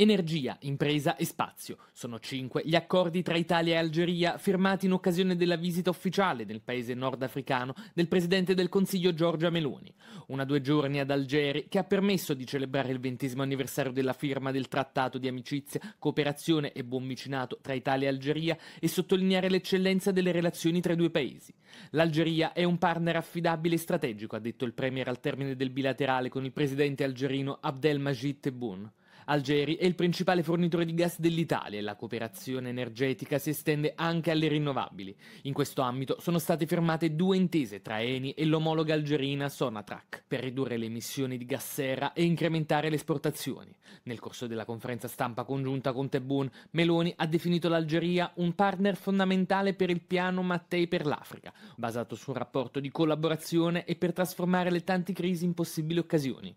Energia, impresa e spazio. Sono cinque gli accordi tra Italia e Algeria firmati in occasione della visita ufficiale nel paese nordafricano del presidente del Consiglio Giorgia Meloni. Una due giorni ad Algeri che ha permesso di celebrare il ventesimo anniversario della firma del trattato di amicizia, cooperazione e buon vicinato tra Italia e Algeria e sottolineare l'eccellenza delle relazioni tra i due paesi. L'Algeria è un partner affidabile e strategico, ha detto il premier al termine del bilaterale con il presidente algerino Abdelmajid Tebboune. Algeri è il principale fornitore di gas dell'Italia e la cooperazione energetica si estende anche alle rinnovabili. In questo ambito sono state firmate due intese tra Eni e l'omologa algerina Sonatrack per ridurre le emissioni di gas sera e incrementare le esportazioni. Nel corso della conferenza stampa congiunta con Tebun, Meloni ha definito l'Algeria un partner fondamentale per il piano Mattei per l'Africa, basato su un rapporto di collaborazione e per trasformare le tante crisi in possibili occasioni.